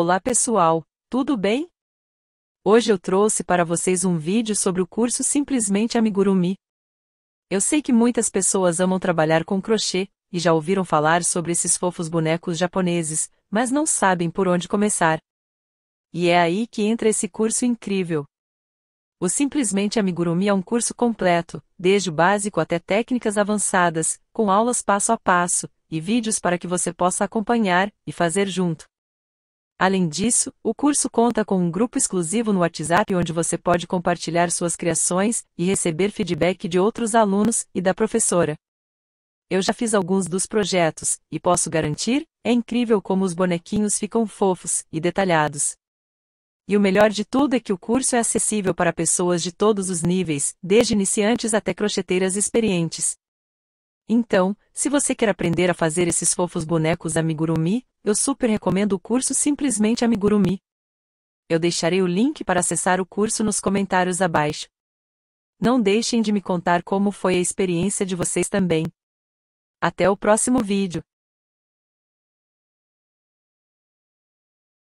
Olá pessoal, tudo bem? Hoje eu trouxe para vocês um vídeo sobre o curso Simplesmente Amigurumi. Eu sei que muitas pessoas amam trabalhar com crochê, e já ouviram falar sobre esses fofos bonecos japoneses, mas não sabem por onde começar. E é aí que entra esse curso incrível. O Simplesmente Amigurumi é um curso completo, desde o básico até técnicas avançadas, com aulas passo a passo, e vídeos para que você possa acompanhar e fazer junto. Além disso, o curso conta com um grupo exclusivo no WhatsApp onde você pode compartilhar suas criações e receber feedback de outros alunos e da professora. Eu já fiz alguns dos projetos, e posso garantir, é incrível como os bonequinhos ficam fofos e detalhados. E o melhor de tudo é que o curso é acessível para pessoas de todos os níveis, desde iniciantes até crocheteiras experientes. Então, se você quer aprender a fazer esses fofos bonecos amigurumi, eu super recomendo o curso Simplesmente Amigurumi. Eu deixarei o link para acessar o curso nos comentários abaixo. Não deixem de me contar como foi a experiência de vocês também. Até o próximo vídeo!